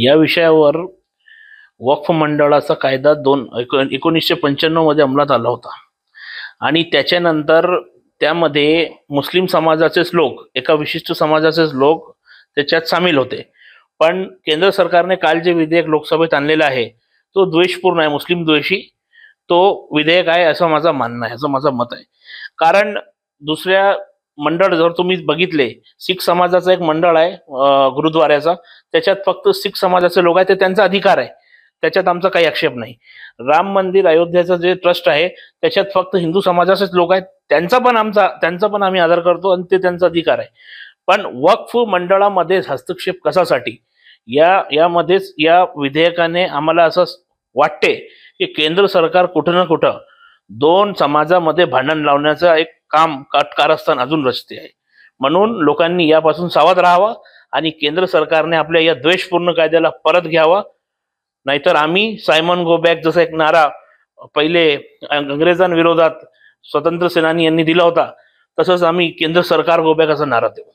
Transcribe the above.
या विषयावर वक्फ मंडळाचा कायदा दोन एकोणीसशे पंच्याण्णवमध्ये अंमलात आला होता आणि त्याच्यानंतर त्यामध्ये मुस्लिम समाजाचेच लोक एका विशिष्ट समाजाचेच लोक त्याच्यात सामील होते पण केंद्र सरकारने काल जे विधेयक लोकसभेत आणलेलं आहे तो द्वेषपूर्ण आहे मुस्लिम द्वेषी तो विधेयक आहे असं माझं मानणं आहे असं माझं मत आहे कारण दुसऱ्या मंडळ जर तुम्ही बघितले सिख समाजाचं एक मंडळ आहे गुरुद्वाऱ्याचा त्याच्यात फक्त सिख समाजाचे लोक आहेत ते त्यांचा अधिकार आहे त्याच्यात आमचा काही आक्षेप नाही राम मंदिर अयोध्याचं जे ट्रस्ट आहे त्याच्यात फक्त हिंदू समाजाचेच लोक आहेत त्यांचा पण आमचा त्यांचा पण आम्ही आदर करतो आणि ते त्यांचा अधिकार आहे पण वक्फ मंडळामध्ये हस्तक्षेप कशासाठी या यामध्येच या विधेयकाने आम्हाला असं वाटते की केंद्र सरकार कुठं ना कुठं दोन समाजामध्ये भांडण लावण्याचा एक काम कटकारस्थान अजून रचते आहे म्हणून लोकांनी यापासून सावध राहावा आणि केंद्र सरकारने आपल्या या द्वेषपूर्ण कायद्याला परत घ्यावा नाहीतर आम्ही सायमन गो बॅक जसा एक नारा पहिले अंग्रेजांविरोधात स्वतंत्र सेनानी यांनी दिला होता तसंच आम्ही केंद्र सरकार गो असा नारा देऊ